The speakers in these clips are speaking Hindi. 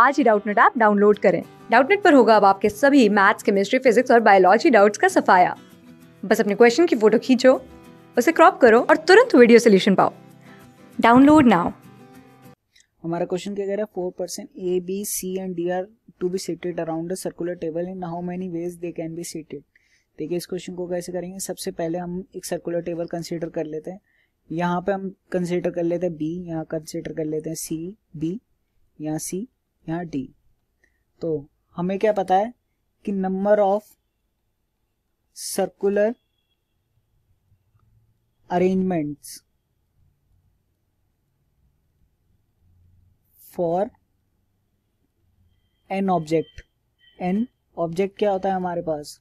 आज ही डाउटनेट ऐप डाउनलोड करें डाउटनेट पर होगा अब आपके सभी मैथ्स केमिस्ट्री फिजिक्स और बायोलॉजी डाउट्स का सफाया बस अपने क्वेश्चन की फोटो खींचो उसे क्रॉप करो और तुरंत वीडियो सोल्यूशन पाओ डाउनलोड नाउ हमारा क्वेश्चन क्या कह रहा है four persons A B C and D are to be seated around circular table in how many ways they can be seated देखिए इस क्वेश्चन को कैसे करेंगे सबसे पहले हम एक सर्कुलर टेबल कंसिडर कर लेते हैं यहाँ पे हम कंसिडर कर लेते हैं बी यहाँ कंसिडर कर लेते हैं सी बी यहाँ सी यहाँ डी तो हमें क्या पता है कि number of circular arrangements for N object N object क्या होता है हमारे पास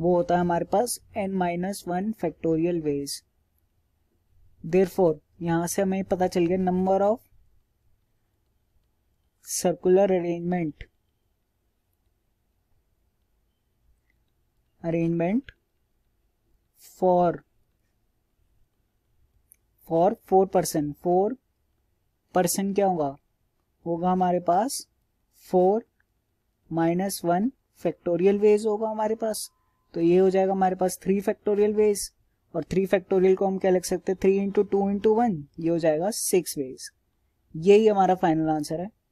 वो होता है हमारे पास N minus one factorial ways there four यहां से हमें पता चल गया number of circular arrangement arrangement for for four person four person क्या होगा होगा हमारे पास four minus one factorial ways होगा हमारे पास तो ये हो जाएगा हमारे पास थ्री फैक्टोरियल वेज और थ्री फैक्टोरियल को हम क्या लिख सकते हैं three into two into one ये हो जाएगा सिक्स वेज यही हमारा फाइनल आंसर है